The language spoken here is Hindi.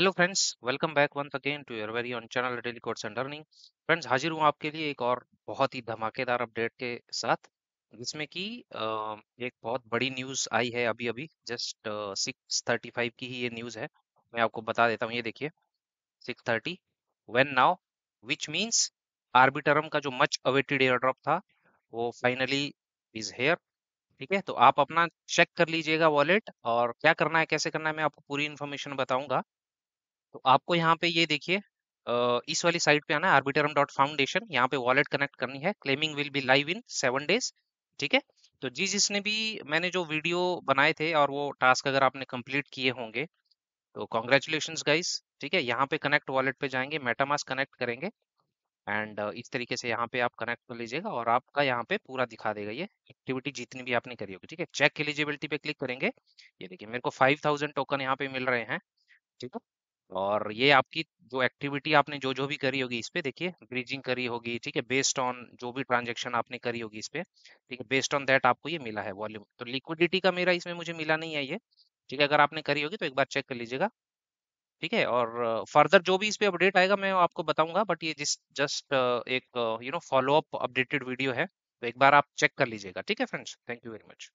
hello friends welcome back once again to your very own channel daily course and learning friends हाजिर हूँ आपके लिए एक और बहुत ही धमाकेदार अपडेट के साथ जिसमें कि एक बहुत बड़ी न्यूज़ आई है अभी अभी जस्ट सिक्स थर्टी फाइव की ही ये न्यूज़ है मैं आपको बता देता हूँ ये देखिए six thirty when now which means Arbitrum का जो मच अवेटेड एयर ड्रॉप था वो फाइनली इज हेयर ठीक है तो आप अपना चेक कर लीजिएगा वॉलेट और क्या करना है कैसे करना है मैं आपको पूरी इन्फॉर्मेशन बताऊंगा तो आपको यहाँ पे ये देखिए इस वाली साइट पे आना है आर्बिटरम डॉट फाउंडेशन यहाँ पे वॉलेट कनेक्ट करनी है claiming will be live in seven days ठीक है तो जी जिसने भी मैंने जो वीडियो बनाए थे और वो टास्क अगर आपने कंप्लीट किए होंगे तो कॉन्ग्रेचुलेशन गाइस ठीक है यहाँ पे कनेक्ट वॉलेट पे जाएंगे मेटामास कनेक्ट करेंगे एंड इस तरीके से यहाँ पे आप कनेक्ट कर लीजिएगा और आपका यहाँ पे पूरा दिखा देगा ये एक्टिविटी जितनी भी आपने करी होगी ठीक है चेक एलिजिबिलिटी पे क्लिक करेंगे ये देखिए मेरे को फाइव थाउजेंड टोकन यहाँ पे मिल रहे हैं ठीक है और ये आपकी जो एक्टिविटी आपने जो जो भी करी होगी इस पे देखिए ग्रीजिंग करी होगी ठीक है बेस्ड ऑन जो भी ट्रांजेक्शन आपने करी होगी इस पे ठीक है बेस्ड ऑन दैट आपको ये मिला है वॉल्यूम तो लिक्विडिटी का मेरा इसमें मुझे मिला नहीं है ये ठीक है अगर आपने करी होगी तो एक बार चेक कर लीजिएगा ठीक है और फर्दर जो भी इस पे अपडेट आएगा मैं आपको बताऊंगा बट ये जिस जस्ट एक you know follow up updated video है तो एक बार आप चेक कर लीजिएगा ठीक है friends thank you very much